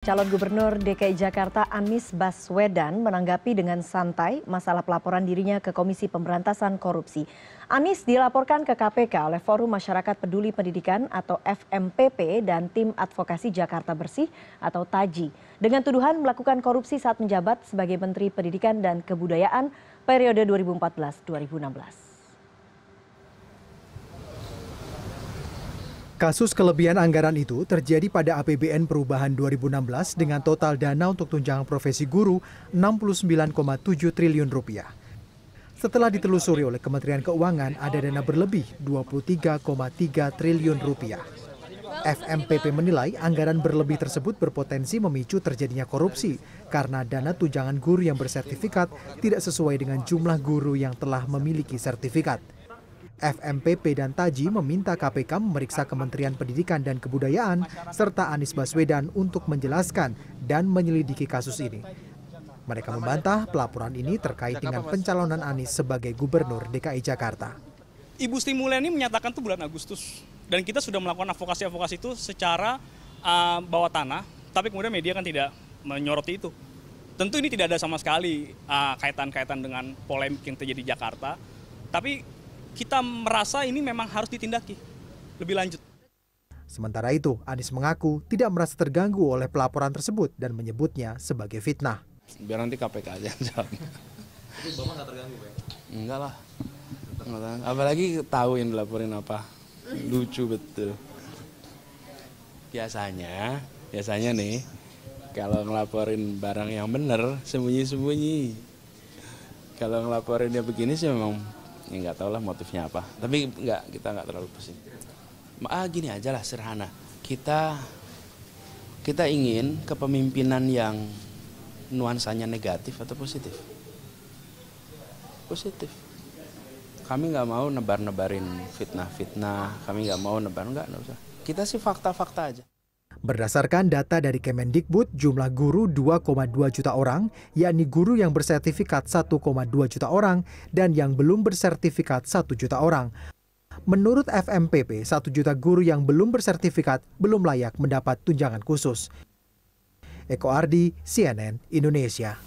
Calon Gubernur DKI Jakarta Anies Baswedan menanggapi dengan santai masalah pelaporan dirinya ke Komisi Pemberantasan Korupsi. Anies dilaporkan ke KPK oleh Forum Masyarakat Peduli Pendidikan atau FMPP dan Tim Advokasi Jakarta Bersih atau TAJI dengan tuduhan melakukan korupsi saat menjabat sebagai Menteri Pendidikan dan Kebudayaan periode 2014-2016. Kasus kelebihan anggaran itu terjadi pada APBN perubahan 2016 dengan total dana untuk tunjangan profesi guru 69,7 triliun rupiah. Setelah ditelusuri oleh Kementerian Keuangan, ada dana berlebih 23,3 triliun rupiah. FMPP menilai anggaran berlebih tersebut berpotensi memicu terjadinya korupsi karena dana tunjangan guru yang bersertifikat tidak sesuai dengan jumlah guru yang telah memiliki sertifikat. FMPP dan Taji meminta KPK memeriksa Kementerian Pendidikan dan Kebudayaan serta Anies Baswedan untuk menjelaskan dan menyelidiki kasus ini. Mereka membantah pelaporan ini terkait dengan pencalonan Anies sebagai Gubernur DKI Jakarta. Ibu Sri Mulyani menyatakan itu bulan Agustus dan kita sudah melakukan advokasi-advokasi itu secara uh, bawah tanah, tapi kemudian media kan tidak menyoroti itu. Tentu ini tidak ada sama sekali ah, kaitan-kaitan uh, kaitan -kaitan dengan polemik yang terjadi di Jakarta, tapi kita merasa ini memang harus ditindaki lebih lanjut. Sementara itu, Anies mengaku tidak merasa terganggu oleh pelaporan tersebut dan menyebutnya sebagai fitnah. Biar nanti KPK aja jawabnya. Bapak nggak terganggu, Pak? Enggak lah. Apalagi tahu yang dilaporin apa. Lucu betul. Biasanya, biasanya nih, kalau ngelaporin barang yang benar, sembunyi-sembunyi. Kalau ngelaporin dia begini sih memang ya nggak tahu lah motifnya apa tapi nggak kita nggak terlalu pusing ah gini aja lah sederhana kita kita ingin kepemimpinan yang nuansanya negatif atau positif positif kami nggak mau nebar-nebarin fitnah-fitnah kami nggak mau nebar nggak nggak usah kita sih fakta-fakta aja Berdasarkan data dari Kemendikbud, jumlah guru 2,2 juta orang, yakni guru yang bersertifikat 1,2 juta orang dan yang belum bersertifikat 1 juta orang. Menurut FMPP, 1 juta guru yang belum bersertifikat belum layak mendapat tunjangan khusus. Eko Ardi, CNN, Indonesia.